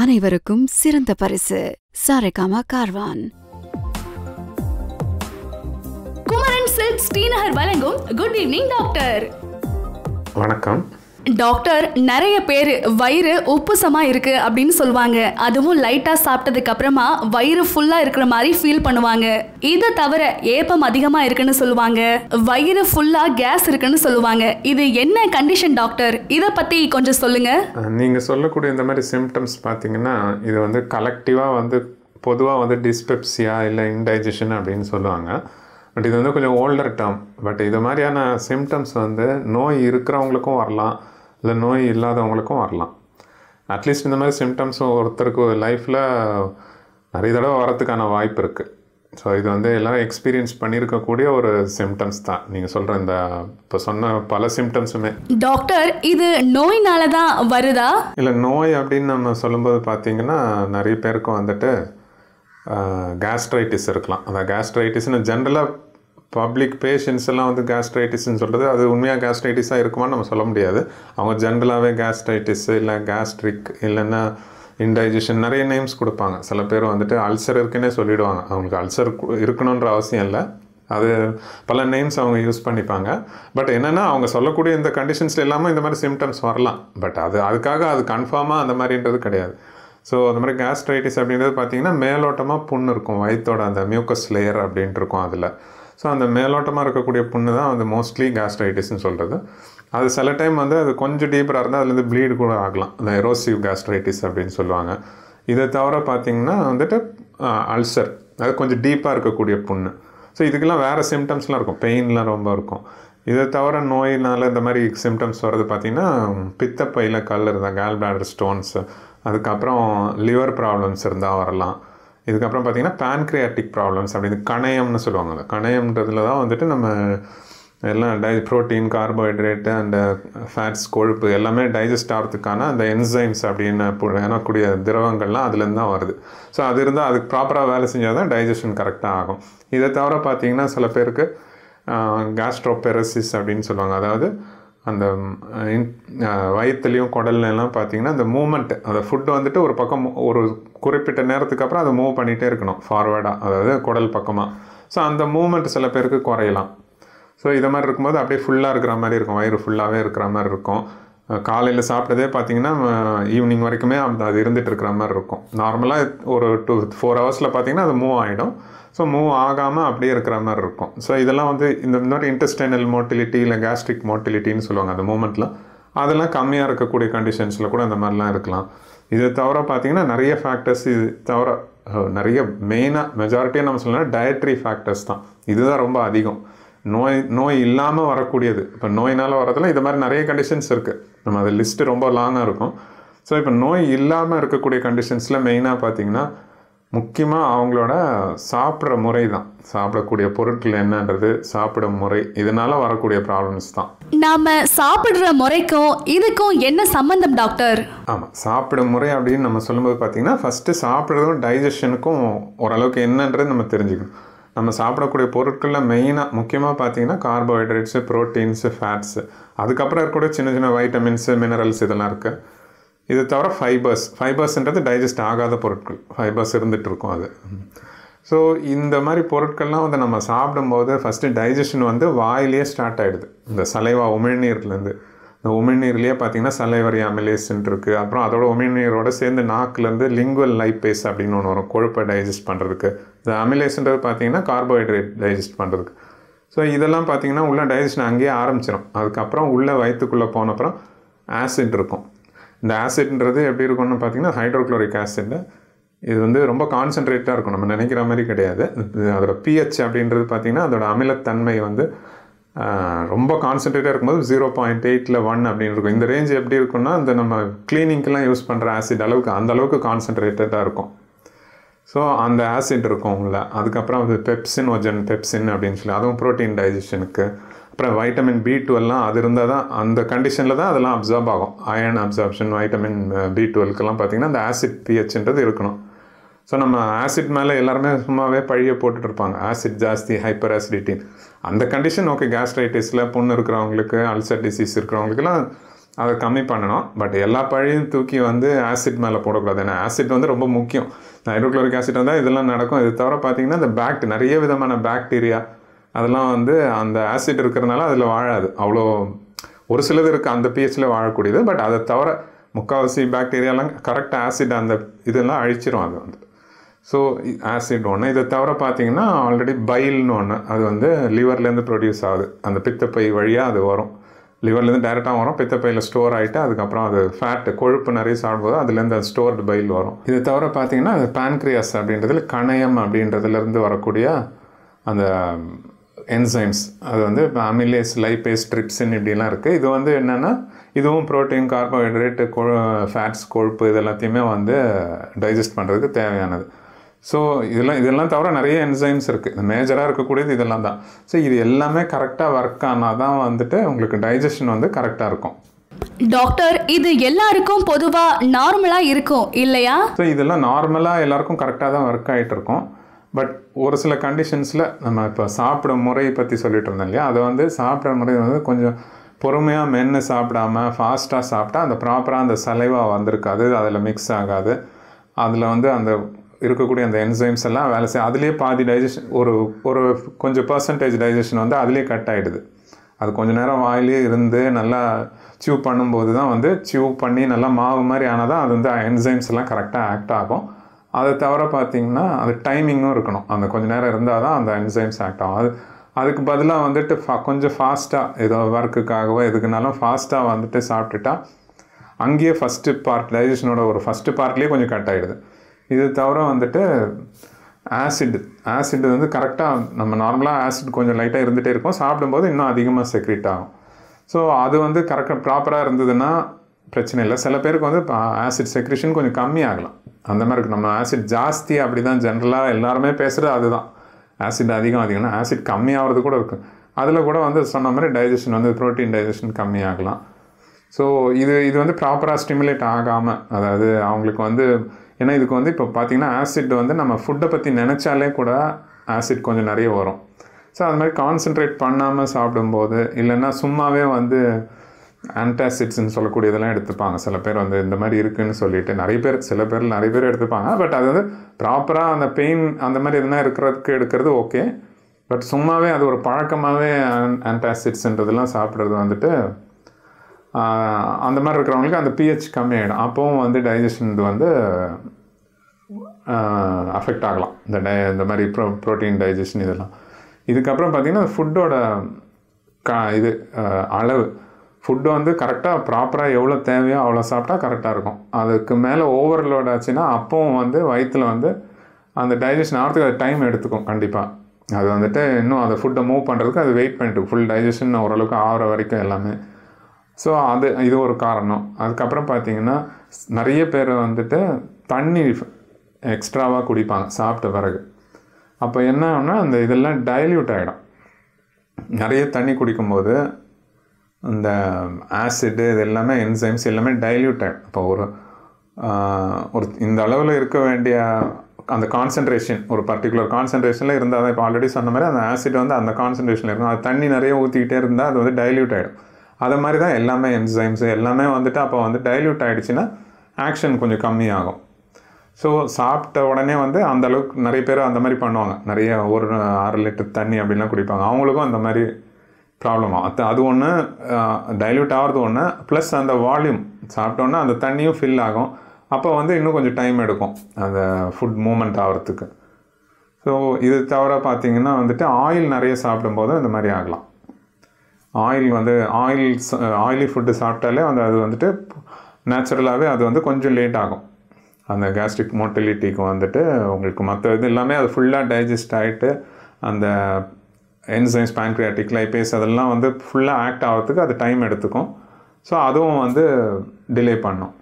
அனைவருக்கும் சிறந்த பரிசு சாரேகாமா கார்வான் குமரன் சில்க் ஸ்ரீநகர் வழங்கும் குட் ஈவினிங் டாக்டர் வணக்கம் டாக்டர் நிறைய பேர் வயிறு உப்புசமாக இருக்குது அப்படின்னு சொல்லுவாங்க அதுவும் லைட்டாக சாப்பிட்டதுக்கு அப்புறமா வயிறு ஃபுல்லாக இருக்கிற மாதிரி ஃபீல் பண்ணுவாங்க இதை தவிர ஏப்பம் அதிகமாக இருக்குன்னு சொல்லுவாங்க வயிறு ஃபுல்லாக கேஸ் இருக்குன்னு சொல்லுவாங்க இது என்ன கண்டிஷன் டாக்டர் இதை பற்றி கொஞ்சம் சொல்லுங்க நீங்கள் சொல்லக்கூடிய இந்த மாதிரி சிம்டம்ஸ் பார்த்தீங்கன்னா இது வந்து கலெக்டிவாக வந்து பொதுவாக வந்து டிஸ்பெப்சியா இல்லை இன்டைஜஷன் அப்படின்னு சொல்லுவாங்க பட் இது வந்து கொஞ்சம் ஓல்டர் டேர்ம் பட் இது மாதிரியான சிம்டம்ஸ் வந்து நோய் இருக்கிறவங்களுக்கும் வரலாம் இல்லை நோய் இல்லாதவங்களுக்கும் வரலாம் அட்லீஸ்ட் இந்த மாதிரி சிம்டம்ஸும் ஒருத்தருக்கு லைஃப்பில் நிறைய தடவை வரத்துக்கான வாய்ப்பு இருக்குது ஸோ இது வந்து எல்லாம் எக்ஸ்பீரியன்ஸ் பண்ணியிருக்கக்கூடிய ஒரு சிம்டம்ஸ் தான் நீங்கள் சொல்கிற இந்த இப்போ சொன்ன பல சிம்டம்ஸுமே டாக்டர் இது நோயினால தான் வருதா இல்லை நோய் அப்படின்னு நம்ம சொல்லும்போது பார்த்தீங்கன்னா நிறைய பேருக்கு வந்துட்டு கேஸ்ட்ரைட்டிஸ் இருக்கலாம் அந்த கேஸ்ட்ரைட்டிஸ்னு ஜென்ரலாக பப்ளிக் பேஷண்ட்ஸ் எல்லாம் வந்து கேஸ்ட்ரைட்டிஸ்ன்னு சொல்கிறது அது உண்மையாக கேஸ்ட்ரைட்டிஸாக இருக்குமான்னு நம்ம சொல்ல முடியாது அவங்க ஜென்ரலாகவே கேஸ்ட்ரைட்டிஸ் இல்லை கேஸ்ட்ரிக் இல்லைன்னா இன்டைஜஷன் நிறைய நேம்ஸ் கொடுப்பாங்க சில பேர் வந்துட்டு அல்சர் இருக்குன்னே சொல்லிவிடுவாங்க அவங்களுக்கு அல்சர் இருக்கணுன்ற அவசியம் இல்லை அது பல நேம்ஸ் அவங்க யூஸ் பண்ணிப்பாங்க பட் என்னென்னா அவங்க சொல்லக்கூடிய இந்த கண்டிஷன்ஸில் இல்லாமல் இந்த மாதிரி சிம்டம்ஸ் வரலாம் பட் அது அதுக்காக அது கன்ஃபார்மாக அந்த மாதிரின்றது கிடையாது ஸோ அந்த மாதிரி கேஸ்ட்ரைட்டிஸ் அப்படின்றது பார்த்திங்கன்னா மேலோட்டமாக புண்ணு இருக்கும் வயிற்றோட அந்த மியூக்கஸ் லேயர் அப்படின்ட்டு இருக்கும் அதில் ஸோ அந்த மேலோட்டமாக இருக்கக்கூடிய புண்ணு தான் வந்து மோஸ்ட்லி கேஸ்ட்ரைட்டிஸ்னு சொல்கிறது அது சில டைம் வந்து அது கொஞ்சம் டீப்பராக இருந்தால் அதுலேருந்து ப்ளீடு கூட ஆகலாம் அந்த எரோசிவ் கேஸ்ட்ரைட்டிஸ் அப்படின்னு சொல்லுவாங்க இதை தவிர பார்த்திங்கன்னா வந்துட்டு அல்சர் அது கொஞ்சம் டீப்பாக இருக்கக்கூடிய புண்ணு ஸோ இதுக்கெல்லாம் வேறு சிம்டம்ஸ்லாம் இருக்கும் பெயின்லாம் ரொம்ப இருக்கும் இதை தவிர நோயினால் இந்த மாதிரி சிம்டம்ஸ் வர்றது பார்த்திங்கன்னா பித்தப்பையில் கல் இருந்தால் கேல் பிளாடர் ஸ்டோன்ஸு அதுக்கப்புறம் லிவர் ப்ராப்ளம்ஸ் இருந்தால் வரலாம் இதுக்கப்புறம் பார்த்திங்கன்னா பேன்க்ரியாட்டிக் ப்ராப்ளம்ஸ் அப்படின்னு கணையம்னு சொல்லுவாங்க அந்த கணயம்ன்றதுல தான் வந்துட்டு நம்ம எல்லாம் டை ப்ரோட்டீன் கார்போஹைட்ரேட்டு அண்ட் ஃபேட்ஸ் கொழுப்பு எல்லாமே டைஜஸ்ட் ஆகிறதுக்கான அந்த என்சைம்ஸ் அப்படின்னு எனக்கூடிய திரவங்கள்லாம் அதுலேருந்து தான் வருது ஸோ அது இருந்தால் அதுக்கு ப்ராப்பராக வேலை செஞ்சால் தான் டைஜஷன் கரெக்டாக ஆகும் இதை தவிர பார்த்திங்கன்னா சில பேருக்கு கேஸ்ட்ரோபெரசிஸ் அப்படின்னு சொல்லுவாங்க அதாவது அந்த வயிற்றுலையும் குடல்லாம் பார்த்தீங்கன்னா அந்த மூமெண்ட்டு அந்த ஃபுட்டு வந்துட்டு ஒரு பக்கம் ஒரு குறிப்பிட்ட நேரத்துக்கு அப்புறம் அதை மூவ் பண்ணிகிட்டே இருக்கணும் ஃபார்வேர்டாக அதாவது குடல் பக்கமாக ஸோ அந்த மூமெண்ட் சில பேருக்கு குறையலாம் ஸோ இதை மாதிரி இருக்கும்போது அப்படியே ஃபுல்லாக இருக்கிற மாதிரி இருக்கும் வயிறு ஃபுல்லாகவே இருக்கிற மாதிரி இருக்கும் காலையில் சாப்பிட்டதே பார்த்தீங்கன்னா ஈவினிங் வரைக்குமே அந்த அது இருந்துகிட்டு இருக்கிற மாதிரி இருக்கும் நார்மலாக ஒரு டூ ஃபோர் ஹவர்ஸில் பார்த்தீங்கன்னா அது மூவ் ஆகிடும் ஸோ மூவ் ஆகாமல் அப்படியே இருக்கிற மாதிரி இருக்கும் ஸோ இதெல்லாம் வந்து இந்த மாதிரி இன்டெஸ்டைனல் மோட்டிலிட்டி இல்லை கேஸ்ட்ரிக் மோட்டிலிட்டின்னு சொல்லுவாங்க அந்த மூமெண்ட்லாம் அதெல்லாம் கம்மியாக இருக்கக்கூடிய கண்டிஷன்ஸில் கூட அந்த மாதிரிலாம் இருக்கலாம் இது தவிர பார்த்திங்கன்னா நிறைய ஃபேக்டர்ஸ் இது தவிர நிறைய மெயினாக மெஜாரிட்டியாக நம்ம சொல்லலாம் டயட்ரி ஃபேக்டர்ஸ் தான் இதுதான் ரொம்ப அதிகம் நோய் நோய் இல்லாமல் வரக்கூடியது இப்போ நோயினால் வரதில் இது மாதிரி நிறைய கண்டிஷன்ஸ் இருக்குது நம்ம அது லிஸ்ட்டு ரொம்ப லாங்காக இருக்கும் ஸோ இப்போ நோய் இல்லாமல் இருக்கக்கூடிய கண்டிஷன்ஸில் மெயினாக பார்த்திங்கன்னா முக்கியமாக அவங்களோட சாப்பிட்ற முறை தான் சாப்பிடக்கூடிய பொருட்கள் என்னன்றது சாப்பிட முறை இதனால் வரக்கூடிய ப்ராப்ளம்ஸ் தான் நாம் சாப்பிட்ற முறைக்கும் இதுக்கும் என்ன சம்மந்தம் டாக்டர் ஆமாம் சாப்பிடும் முறை அப்படின்னு நம்ம சொல்லும்போது பார்த்திங்கன்னா ஃபஸ்ட்டு சாப்பிட்றதும் டைஜஷனுக்கும் ஓரளவுக்கு என்னன்றது நம்ம தெரிஞ்சுக்கணும் நம்ம சாப்பிடக்கூடிய பொருட்களில் மெயினாக முக்கியமாக பார்த்தீங்கன்னா கார்போஹைட்ரேட்ஸு ப்ரோட்டீன்ஸு ஃபேட்ஸு அதுக்கப்புறம் இருக்கக்கூடிய சின்ன சின்ன வைட்டமின்ஸு மினரல்ஸ் இதெல்லாம் இருக்குது இது தவிர ஃபைபர்ஸ் ஃபைபர்ஸ்ன்றது டைஜஸ்ட் ஆகாத பொருட்கள் ஃபைபர்ஸ் இருந்துகிட்டு இருக்கும் அது ஸோ இந்த மாதிரி பொருட்கள்லாம் வந்து நம்ம சாப்பிடும்போது ஃபஸ்ட்டு டைஜஷன் வந்து வாயிலேயே ஸ்டார்ட் ஆகிடுது இந்த சலைவா உமிழ்நீர்லேருந்து இந்த உமிழ்நீர்லேயே பார்த்தீங்கன்னா சலைவரி அமிலேசன் இருக்குது அப்புறம் அதோட உமிழ்நீரோடு சேர்ந்து நாக்குலேருந்து லிங்குவல் லைப்பேஸ் அப்படின்னு ஒன்று வரும் கொழுப்பை டைஜஸ்ட் பண்ணுறதுக்கு இந்த அமிலேஷன்றது பார்த்தீங்கன்னா கார்போஹைட்ரேட் டைஜஸ்ட் பண்ணுறதுக்கு ஸோ இதெல்லாம் பார்த்தீங்கன்னா உள்ள டைஜஷன் அங்கேயே ஆரம்பிச்சிடும் அதுக்கப்புறம் உள்ளே வயிற்றுக்குள்ளே போனப்புறம் ஆசிட் இருக்கும் இந்த ஆசிட்ன்றது எப்படி இருக்கும்னு பார்த்தீங்கன்னா ஹைட்ரோக்ளோரிக் ஆசிட் இது வந்து ரொம்ப கான்சென்ட்ரேட்டாக இருக்கும் நம்ம நினைக்கிற மாதிரி கிடையாது அதோடய பிஹெச் அப்படின்றது பார்த்திங்கன்னா அதோடய அமிலத்தன்மை வந்து ரொம்ப கான்சென்ட்ரேட்டாக இருக்கும்போது ஜீரோ பாயிண்ட் எயிட்டில் ஒன் அப்படின்னு இருக்கும் இந்த ரேஞ்ச் எப்படி இருக்குன்னா இந்த நம்ம கிளீனிங்க்கெலாம் யூஸ் பண்ணுற ஆசிட் அளவுக்கு அந்த அளவுக்கு இருக்கும் ஸோ அந்த ஆசிட் இருக்கும் உள்ள அதுக்கப்புறம் அது பெப்சின் ஒஜன் பெப்சின் அப்படின்னு சொல்லி அதுவும் ப்ரோட்டீன் டைஜஷனுக்கு அப்புறம் வைட்டமின் பி டுவெல்லாம் அது இருந்தால் தான் அந்த கண்டிஷனில் தான் அதெல்லாம் அப்சார்ப் ஆகும் அயன் அப்சார்ப்ஷன் வைட்டமின் பி டுவெல்க்கெல்லாம் பார்த்திங்கன்னா அந்த ஆசிட் பிஹெச்ன்றது இருக்கணும் ஸோ நம்ம ஆசிட் மேலே எல்லாருமே சும்மாவே பழிய போட்டுட்டு இருப்பாங்க ஆசிட் ஜாஸ்தி ஹைப்பர் ஆசிடிட்டின் அந்த கண்டிஷன் ஓகே கேஸ்ட்ரைட்டிஸில் புண்ணு இருக்கிறவங்களுக்கு அல்சர் டிசீஸ் இருக்கிறவங்களுக்குலாம் அதை கம்மி பண்ணணும் பட் எல்லா பழையும் தூக்கி வந்து ஆசிட் மேலே போடக்கூடாது ஏன்னா ஆசிட் வந்து ரொம்ப முக்கியம் ஹைட்ரோக்ளோரிக் ஆசிட் வந்தால் இதெல்லாம் நடக்கும் இது தவிர பார்த்திங்கன்னா இந்த பேக்ட் நிறைய விதமான பேக்டீரியா அதெல்லாம் வந்து அந்த ஆசிட் இருக்கிறதுனால அதில் வாழாது அவ்வளோ ஒரு சிலது இருக்குது அந்த பிஹெச்சில் வாழக்கூடியது பட் அதை தவிர முக்கால்வாசி பேக்டீரியாலாம் கரெக்டாக ஆசிட் அந்த இதெல்லாம் அழிச்சிரும் அது வந்து ஸோ ஆசிட் ஒன்று இதை தவிர பார்த்திங்கன்னா ஆல்ரெடி பைல்னு ஒன்று அது வந்து லிவர்லேருந்து ப்ரொடியூஸ் ஆகுது அந்த பித்தப்பை வழியாக அது வரும் லிவர்லேருந்து டைரெக்டாக வரும் பித்தப்பையில் ஸ்டோர் ஆகிட்டு அதுக்கப்புறம் அது ஃபேட் கொழுப்பு நிறைய சாப்பிடும்போது அதுலேருந்து அது ஸ்டோர்டு பைல் வரும் இது தவிர பார்த்தீங்கன்னா அது பேன்க்ரியாஸ் அப்படின்றதுல கணையம் அப்படின்றதுலேருந்து வரக்கூடிய அந்த என்சைம்ஸ் அது வந்து அமிலேஸ் லைபேஸ் ட்ரிப்ஸின் இப்படிலாம் இருக்குது இது வந்து என்னென்னா இதுவும் ப்ரோட்டீன் கார்போஹைட்ரேட்டு கொ ஃபேட்ஸ் கொழுப்பு இது எல்லாத்தையுமே வந்து டைஜஸ்ட் பண்ணுறதுக்கு தேவையானது ஸோ இதெல்லாம் இதெல்லாம் தவிர நிறைய என்சைம்ஸ் இருக்குது இந்த மேஜராக இருக்கக்கூடியது இதெல்லாம் தான் ஸோ இது எல்லாமே கரெக்டாக ஒர்க் ஆனால் தான் வந்துட்டு உங்களுக்கு டைஜஷன் வந்து கரெக்டாக இருக்கும் டாக்டர் இது எல்லாருக்கும் பொதுவாக நார்மலாக இருக்கும் இல்லையா ஸோ இதெல்லாம் நார்மலாக எல்லாருக்கும் கரெக்டாக தான் ஒர்க் ஆகிட்டு இருக்கும் பட் ஒரு சில கண்டிஷன்ஸில் நம்ம இப்போ சாப்பிட முறையை பற்றி சொல்லிட்டு இருந்தோம் இல்லையா அதை வந்து சாப்பிட்ற முறை வந்து கொஞ்சம் பொறுமையாக மென்று சாப்பிடாமல் ஃபாஸ்ட்டாக சாப்பிட்டா அந்த ப்ராப்பராக அந்த சலைவாக வந்திருக்காது அதில் மிக்ஸ் ஆகாது அதில் வந்து அந்த இருக்கக்கூடிய அந்த என்சைம்ஸ் எல்லாம் வேலை செய்யும் அதுலேயே பாதி டைஜஷன் ஒரு ஒரு கொஞ்சம் பர்சன்டேஜ் டைஜஷன் வந்து அதுலேயே கட் ஆகிடுது அது கொஞ்சம் நேரம் வாயிலே இருந்து நல்லா சியூ பண்ணும்போது தான் வந்து சியூ பண்ணி நல்லா மாவு மாதிரி ஆனால் தான் அது வந்து என்சைம்ஸ் எல்லாம் கரெக்டாக ஆக்ட் ஆகும் அதை தவிர பார்த்திங்கன்னா அது டைமிங்கும் இருக்கணும் அந்த கொஞ்சம் நேரம் இருந்தால் தான் அந்த என்சைம்ஸ் ஆக்ட் ஆகும் அது அதுக்கு பதிலாக வந்துட்டு ஃபா கொஞ்சம் ஃபாஸ்ட்டாக ஏதோ ஒர்க்குக்காகவோ எதுக்குனாலும் ஃபாஸ்ட்டாக வந்துட்டு சாப்பிட்டுட்டா அங்கேயே ஃபஸ்ட்டு பார்ட் டைஜஷனோட ஒரு ஃபஸ்ட்டு பார்ட்லேயே கொஞ்சம் கட் ஆகிடுது இது தவிர வந்துட்டு ஆசிட் ஆசிட் வந்து கரெக்டாக நம்ம நார்மலாக ஆசிட் கொஞ்சம் லைட்டாக இருந்துகிட்டே இருக்கும் சாப்பிடும்போது இன்னும் அதிகமாக செக்ரிட் ஆகும் ஸோ அது வந்து கரெக்டாக ப்ராப்பராக இருந்ததுன்னா பிரச்சனை இல்லை சில பேருக்கு வந்து ஆசிட் செக்ரிஷன் கொஞ்சம் கம்மியாகலாம் அந்த மாதிரி இருக்குது நம்ம ஆசிட் ஜாஸ்தி அப்படி தான் ஜென்ரலாக எல்லாருமே பேசுகிறது அதுதான் ஆசிட் அதிகம் அதிகம்னா ஆசிட் கம்மியாகிறது கூட இருக்கும் அதில் கூட வந்து சொன்ன மாதிரி டைஜஷன் வந்து ப்ரோட்டீன் டைஜஷன் கம்மியாகலாம் ஸோ இது இது வந்து ப்ராப்பராக ஸ்டிமுலேட் ஆகாமல் அதாவது அவங்களுக்கு வந்து ஏன்னா இதுக்கு வந்து இப்போ பார்த்திங்கன்னா ஆசிட் வந்து நம்ம ஃபுட்டை பற்றி நினச்சாலே கூட ஆசிட் கொஞ்சம் நிறைய வரும் ஸோ அது மாதிரி கான்சென்ட்ரேட் பண்ணாமல் சாப்பிடும்போது இல்லைன்னா சும்மாவே வந்து ஆன்டாசிட்ஸ்ன்னு சொல்லக்கூடிய இதெல்லாம் எடுத்துப்பாங்க சில பேர் வந்து இந்த மாதிரி இருக்குதுன்னு சொல்லிட்டு நிறைய பேர் சில பேர் நிறைய பேர் எடுத்துப்பாங்க பட் அது வந்து ப்ராப்பராக அந்த பெயின் அந்த மாதிரி எதுனா இருக்கிறதுக்கு எடுக்கிறது ஓகே பட் சும்மாவே அது ஒரு பழக்கமாகவே ஆன்டாசிட்ஸ்ன்றதெல்லாம் சாப்பிட்றது வந்துட்டு அந்த மாதிரி இருக்கிறவங்களுக்கு அந்த பிஹெச் கம்மியாகிடும் அப்போவும் வந்து டைஜஷன் இது வந்து அஃபெக்ட் ஆகலாம் இந்த டை இந்த மாதிரி ப்ரோ ப்ரோட்டீன் டைஜஷன் இதெல்லாம் இதுக்கப்புறம் பார்த்திங்கன்னா ஃபுட்டோட க இது அளவு ஃபுட்டு வந்து கரெக்டாக ப்ராப்பராக எவ்வளோ தேவையோ அவ்வளோ சாப்பிட்டா கரெக்டாக இருக்கும் அதுக்கு மேலே ஓவர்லோட் ஆச்சுன்னா அப்பவும் வந்து வயிற்றில் வந்து அந்த டைஜஷன் ஆகிறதுக்கு அது டைம் எடுத்துக்கும் கண்டிப்பாக அது வந்துட்டு இன்னும் அந்த ஃபுட்டை மூவ் பண்ணுறதுக்கு அது வெயிட் பண்ணிட்டு ஃபுல் டைஜஷன் ஓரளவுக்கு ஆகிற வரைக்கும் எல்லாமே ஸோ அது இது ஒரு காரணம் அதுக்கப்புறம் பார்த்திங்கன்னா நிறைய பேர் வந்துட்டு தண்ணி எக்ஸ்ட்ராவாக குடிப்பாங்க சாப்பிட்ட பிறகு அப்போ என்ன ஆகுனா அந்த இதெல்லாம் டைல்யூட் ஆகிடும் நிறைய தண்ணி குடிக்கும்போது இந்த ஆசிடு இது எல்லாமே என்சைம்ஸ் எல்லாமே டைல்யூட் ஆகிடும் இப்போ ஒரு ஒரு இந்த அளவில் இருக்க வேண்டிய அந்த கான்சன்ட்ரேஷன் ஒரு பர்டிகுலர் கான்சன்ட்ரேஷனில் இருந்தால் தான் இப்போ ஆல்ரெடி சொன்ன மாதிரி அந்த ஆசிட் வந்து அந்த கான்சன்ட்ரேஷனில் இருக்கும் அது தண்ணி நிறைய ஊற்றிக்கிட்டே இருந்தால் அது வந்து டைல்யூட் ஆகிடும் அதை மாதிரி தான் எல்லாமே என்சைம்ஸ் எல்லாமே வந்துட்டு அப்போ வந்து டைல்யூட் ஆகிடுச்சின்னா ஆக்ஷன் கொஞ்சம் கம்மியாகும் ஸோ சாப்பிட்ட உடனே வந்து அந்தளவுக்கு நிறைய பேர் அந்த மாதிரி பண்ணுவாங்க நிறைய ஒரு அரை லிட்டர் தண்ணி அப்படிலாம் குடிப்பாங்க அவங்களுக்கும் அந்த மாதிரி ப்ராப்ளம் அது அது ஒன்று டைல்யூட் ஆகிறது ஒன்று ப்ளஸ் அந்த வால்யூம் சாப்பிட்டோன்னா அந்த தண்ணியும் ஃபில் ஆகும் அப்போ வந்து இன்னும் கொஞ்சம் டைம் எடுக்கும் அந்த ஃபுட் மூமெண்ட் ஆகிறதுக்கு ஸோ இது தவிர பார்த்திங்கன்னா வந்துட்டு ஆயில் நிறைய சாப்பிடும்போது இந்த மாதிரி ஆகலாம் ஆயில் வந்து ஆயில் ஆயிலி ஃபுட்டு சாப்பிட்டாலே அந்த அது வந்துட்டு நேச்சுரலாகவே அது வந்து கொஞ்சம் லேட் ஆகும் அந்த கேஸ்ட்ரிக் மோட்டிலிட்டிக்கு வந்துட்டு உங்களுக்கு மற்ற இது எல்லாமே அது ஃபுல்லாக டைஜஸ்ட் ஆகிட்டு அந்த என்சைம்ஸ் பேன்க்ரியாட்டிக் லைபேஸ் அதெல்லாம் வந்து ஃபுல்லாக ஆக்ட் ஆகிறதுக்கு அது டைம் எடுத்துக்கும் ஸோ அதுவும் வந்து டிலே பண்ணும்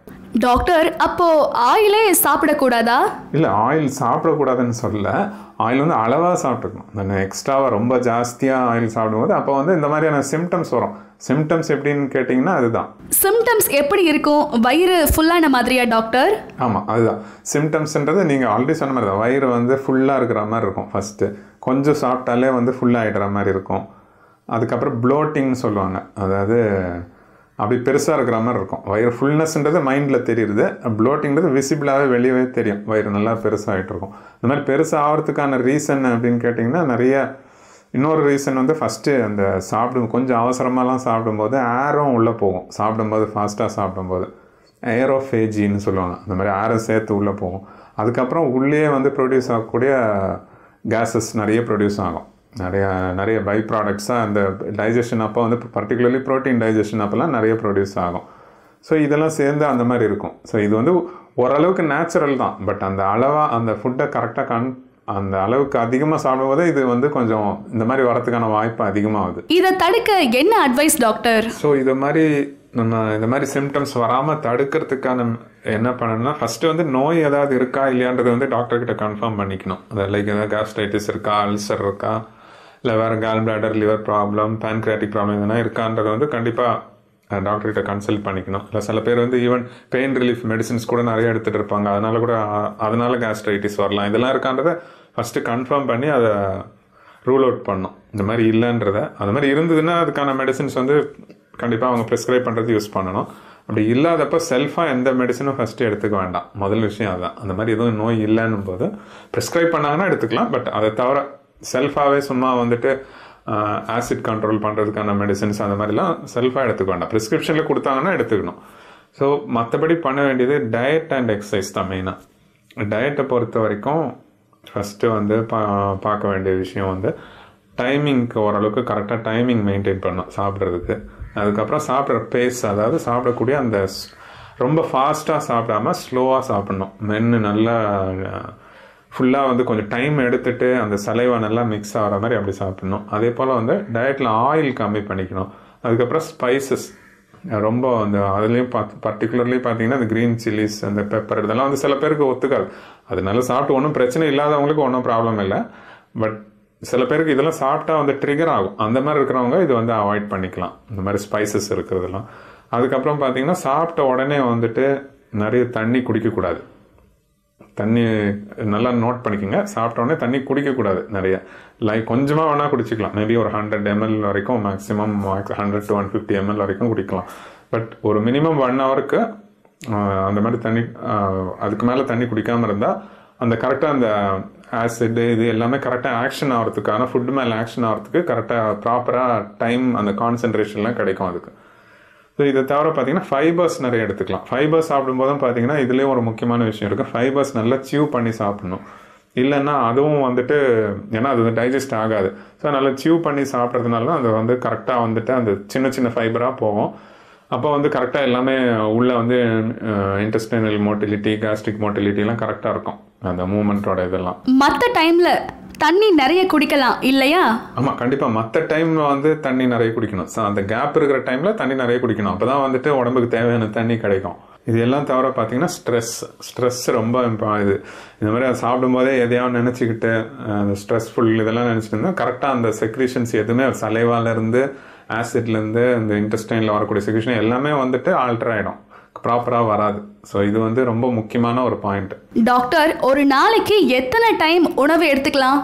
டாக்டர் அப்போ ஆயிலே சாப்பிடக்கூடாதா இல்லை ஆயில் சாப்பிடக்கூடாதுன்னு சொல்லல ஆயில் வந்து அளவாக சாப்பிட்டுக்கணும் நம்ம எக்ஸ்ட்ராவாக ரொம்ப ஜாஸ்தியாக ஆயில் சாப்பிடும்போது அப்போ வந்து இந்த மாதிரியான சிம்டம்ஸ் வரும் சிம்டம்ஸ் எப்படின்னு கேட்டிங்கன்னா அதுதான் சிம்டம்ஸ் எப்படி இருக்கும் வயிறு ஃபுல்லான மாதிரியா டாக்டர் ஆமாம் அதுதான் சிம்டம்ஸ்ன்றது நீங்கள் ஆல்ரெடி சொன்ன மாதிரி தான் வயிறு வந்து ஃபுல்லாக இருக்கிற மாதிரி இருக்கும் ஃபஸ்ட்டு கொஞ்சம் சாப்பிட்டாலே வந்து ஃபுல்லாகிடுற மாதிரி இருக்கும் அதுக்கப்புறம் ப்ளோட்டிங்னு சொல்லுவாங்க அதாவது அப்படி பெருசாக இருக்கிற மாதிரி இருக்கும் வயிறு ஃபுல்னஸ்ன்றது மைண்டில் தெரியுது ப்ளோட்டிங்கிறது விசிபிளாகவே வெளியவே தெரியும் வயிறு நல்லா பெருசாகிட்டு இருக்கும் இந்த மாதிரி பெருசாக ஆகிறதுக்கான ரீசன் அப்படின்னு கேட்டிங்கன்னா நிறைய இன்னொரு ரீசன் வந்து ஃபஸ்ட்டு அந்த சாப்பிடும் கொஞ்சம் அவசரமாகலாம் சாப்பிடும்போது ஏரும் உள்ளே போகும் சாப்பிடும்போது ஃபாஸ்ட்டாக சாப்பிடும்போது ஏரோஃபேஜின்னு சொல்லுவாங்க அந்த மாதிரி ஏரை சேர்த்து உள்ளே போகும் அதுக்கப்புறம் உள்ளே வந்து ப்ரொடியூஸ் ஆகக்கூடிய கேஸஸ் நிறைய ப்ரொடியூஸ் ஆகும் நிறையா நிறைய பை ப்ராடக்ட்ஸாக அந்த டைஜஷன் அப்போ வந்து பர்டிகுலர்லி ப்ரோட்டீன் டைஜஷன் அப்போல்லாம் நிறைய ப்ரொடியூஸ் ஆகும் ஸோ இதெல்லாம் சேர்ந்து அந்த மாதிரி இருக்கும் ஸோ இது வந்து ஓரளவுக்கு நேச்சுரல் தான் பட் அந்த அளவாக அந்த ஃபுட்டை கரெக்டாக கண் அந்த அளவுக்கு அதிகமாக சாப்பிடும்போது இது வந்து கொஞ்சம் இந்த மாதிரி வரத்துக்கான வாய்ப்பு அதிகமாகுது இதை தடுக்க என்ன அட்வைஸ் டாக்டர் ஸோ இது மாதிரி நம்ம இந்த மாதிரி சிம்டம்ஸ் வராமல் தடுக்கிறதுக்கான என்ன பண்ணணும்னா ஃபஸ்ட்டு வந்து நோய் ஏதாவது இருக்கா இல்லையான்றது வந்து டாக்டர்கிட்ட கன்ஃபார்ம் பண்ணிக்கணும் லைக் ஏதாவது கேஸ்ட்ரைட்டிஸ் இருக்கா அல்சர் இருக்கா liver gall bladder liver problem pancreatic problem எதுனா இருக்கான்றதை வந்து கண்டிப்பாக டாக்டர்கிட்ட கன்சல்ட் பண்ணிக்கணும் இல்லை சில பேர் வந்து ஈவன் பெயின் ரிலீஃப் மெடிசின்ஸ் கூட நிறைய எடுத்துகிட்டு இருப்பாங்க அதனால கூட அதனால கேஸ்ட்ரைட்டிஸ் வரலாம் இதெல்லாம் இருக்கான்றதை ஃபஸ்ட்டு கன்ஃபார்ம் பண்ணி அதை ரூல் அவுட் பண்ணோம் இந்த மாதிரி இல்லைன்றத அது மாதிரி இருந்ததுன்னா அதுக்கான மெடிசின்ஸ் வந்து கண்டிப்பாக அவங்க ப்ரிஸ்கிரைப் பண்ணுறது யூஸ் பண்ணணும் அப்படி இல்லாதப்ப செல்ஃபாக எந்த மெடிசனும் ஃபஸ்ட்டு எடுத்துக்க வேண்டாம் முதல் விஷயம் அதுதான் அந்த மாதிரி எதுவும் நோய் இல்லைன்னும் போது ப்ரிஸ்கிரைப் பண்ணாங்கன்னா எடுத்துக்கலாம் பட் அதை தவிர செல்ஃபாகவே சும்மா வந்துட்டு ஆசிட் கண்ட்ரோல் பண்ணுறதுக்கான மெடிசன்ஸ் அந்த மாதிரிலாம் செல்ஃபாக எடுத்துக்க வேண்டாம் ப்ரிஸ்கிரிப்ஷனில் கொடுத்தாங்கன்னா எடுத்துக்கணும் ஸோ மற்றபடி பண்ண வேண்டியது டயட் அண்ட் எக்ஸசைஸ் தான் மெயினாக டயட்டை பொறுத்த வரைக்கும் ஃபஸ்ட்டு வந்து பா பார்க்க வேண்டிய விஷயம் வந்து டைமிங்க்கு ஓரளவுக்கு கரெக்டாக டைமிங் மெயின்டைன் பண்ணும் சாப்பிட்றதுக்கு அதுக்கப்புறம் சாப்பிட்ற பேஸ் அதாவது சாப்பிடக்கூடிய அந்த ரொம்ப ஃபாஸ்ட்டாக சாப்பிடாமல் ஸ்லோவாக சாப்பிட்ணும் மென்னு நல்லா ஃபுல்லாக வந்து கொஞ்சம் டைம் எடுத்துகிட்டு அந்த சலைவா நல்லா மிக்ஸ் ஆகிற மாதிரி அப்படி சாப்பிட்ணும் அதே போல் வந்து டயட்டில் ஆயில் கம்மி பண்ணிக்கணும் அதுக்கப்புறம் ஸ்பைசஸ் ரொம்ப அந்த அதுலேயும் பார்த்து பர்டிகுலர்லி பார்த்தீங்கன்னா அந்த க்ரீன் சில்லிஸ் அந்த பெப்பர் இதெல்லாம் வந்து சில பேருக்கு ஒத்துக்காது அதனால சாப்பிட்டு ஒன்றும் பிரச்சனை இல்லாதவங்களுக்கு ஒன்றும் ப்ராப்ளம் இல்லை பட் சில பேருக்கு இதெல்லாம் சாப்பிட்டா வந்து ட்ரிகர் ஆகும் அந்த மாதிரி இருக்கிறவங்க இது வந்து அவாய்ட் பண்ணிக்கலாம் இந்த மாதிரி ஸ்பைசஸ் இருக்கிறதெல்லாம் அதுக்கப்புறம் பார்த்தீங்கன்னா சாப்பிட்ட உடனே வந்துட்டு நிறைய தண்ணி குடிக்கக்கூடாது தண்ணி நல்லா நோட் பண்ணிக்கோங்க சாப்பிட்டோடனே தண்ணி குடிக்கக்கூடாது நிறைய லைக் கொஞ்சமாக வேணால் குடிச்சிக்கலாம் மேபி ஒரு ஹண்ட்ரட் எம்எல் வரைக்கும் maximum hundred to one fifty ml வரைக்கும் குடிக்கலாம் பட் ஒரு மினிமம் ஒன் ஹவருக்கு அந்த மாதிரி தண்ணி அதுக்கு மேலே தண்ணி குடிக்காமல் இருந்தால் அந்த கரெக்டாக அந்த ஆசிட் இது எல்லாமே கரெக்டாக ஆக்ஷன் ஆகிறதுக்கான ஃபுட்டு மேலே ஆக்ஷன் ஆகிறதுக்கு கரெக்டாக ப்ராப்பராக டைம் அந்த கான்சன்ட்ரேஷன்லாம் கிடைக்கும் அதுக்கு ஸோ இதை தவிர பார்த்தீங்கன்னா ஃபைபர்ஸ் நிறைய எடுத்துக்கலாம் ஃபைபர்ஸ் போதும் பார்த்தீங்கன்னா இதுலேயும் ஒரு முக்கியமான விஷயம் இருக்குது ஃபைபர்ஸ் நல்லா சியூ பண்ணி சாப்பிடணும் இல்லைன்னா அதுவும் வந்துட்டு ஏன்னா அது வந்து டைஜஸ்ட் ஆகாது ஸோ நல்லா சியூ பண்ணி சாப்பிட்றதுனால தான் அது வந்து கரெக்டாக வந்துட்டு அந்த சின்ன சின்ன ஃபைபராக போகும் அப்போ வந்து கரெக்டாக எல்லாமே உள்ளே வந்து இன்டெஸ்டைனல் மோட்டிலிட்டி கேஸ்ட்ரிக் மோட்டிலிட்டிலாம் கரெக்டாக இருக்கும் அந்த மூமெண்ட்டோட இதெல்லாம் மற்ற டைமில் தண்ணி நிறைய குடிக்கலாம் இல்லையா ஆமா கண்டிப்பாக மற்ற டைம்ல வந்து தண்ணி நிறைய குடிக்கணும் அந்த கேப் இருக்கிற டைமில் தண்ணி நிறைய குடிக்கணும் அப்பதான் வந்துட்டு உடம்புக்கு தேவையான தண்ணி கிடைக்கும் இது எல்லாம் தவிர பார்த்தீங்கன்னா ஸ்ட்ரெஸ் ஸ்ட்ரெஸ் ரொம்ப இது இந்த மாதிரி சாப்பிடும்போதே எதையாவது நினச்சிக்கிட்டு ஸ்ட்ரெஸ்ஃபுல் இதெல்லாம் நினச்சிட்டு இருந்தால் கரெக்டாக அந்த செக்ரீஷன்ஸ் எதுவுமே சலைவாலேருந்து ஆசிட்லேருந்து இந்த இன்டெஸ்டைனில் வரக்கூடிய செக்ரிஷன் எல்லாமே வந்துட்டு ஆல்டர் ஆகிடும் ப்ராப்பராக வராது ஸோ இது வந்து ரொம்ப முக்கியமான ஒரு பாயிண்ட் டாக்டர் ஒரு நாளைக்கு எத்தனை டைம் உணவு எடுத்துக்கலாம்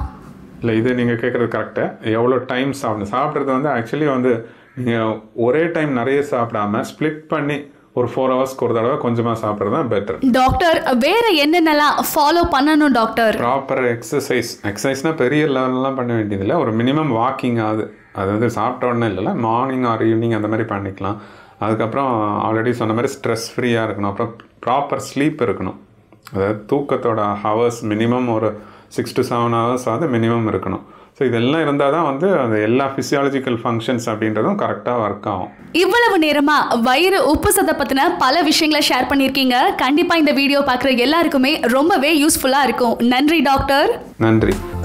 இல்லை இது நீங்கள் கேட்குறது கரெக்டு எவ்வளோ டைம் சாப்பிடணும் சாப்பிட்றது வந்து ஆக்சுவலி வந்து நீங்கள் ஒரே டைம் நிறைய சாப்பிடாம ஸ்ப்ளிட் பண்ணி ஒரு ஃபோர் ஹவர்ஸ்க்கு ஒரு தடவை கொஞ்சமாக சாப்பிட்றது தான் பெட்டர் டாக்டர் வேற என்னென்னலாம் ஃபாலோ பண்ணணும் டாக்டர் ப்ராப்பர் எக்ஸசைஸ் எக்ஸசைஸ்னால் பெரிய லெவல்லாம் பண்ண வேண்டியதில்லை ஒரு மினிமம் வாக்கிங் ஆகுது அதாவது சாப்பிட்ட உடனே இல்லைல்ல மார்னிங் ஆர் ஈவினிங் அந்த மாதிரி பண்ணிக்கலாம் அதுக்கப்புறம் ஆல்ரெடி சொன்ன மாதிரி ஸ்ட்ரெஸ் ஃப்ரீயாக இருக்கணும் அப்புறம் ப்ராப்பர் ஸ்லீப் இருக்கணும் அதாவது தூக்கத்தோட ஹவர்ஸ் மினிமம் ஒரு சிக்ஸ் டு செவன் ஹவர்ஸ் ஆகுது மினிமம் இருக்கணும் ஸோ இதெல்லாம் இருந்தால் தான் வந்து அந்த எல்லா ஃபிசியாலஜிக்கல் ஃபங்க்ஷன்ஸ் அப்படின்றதும் கரெக்டாக ஒர்க் ஆகும் இவ்வளவு நேரமாக வயிறு உப்பு சதை பற்றின பல விஷயங்களை ஷேர் பண்ணியிருக்கீங்க கண்டிப்பாக இந்த வீடியோ பார்க்குற எல்லாருக்குமே ரொம்பவே யூஸ்ஃபுல்லாக இருக்கும் நன்றி டாக்டர் நன்றி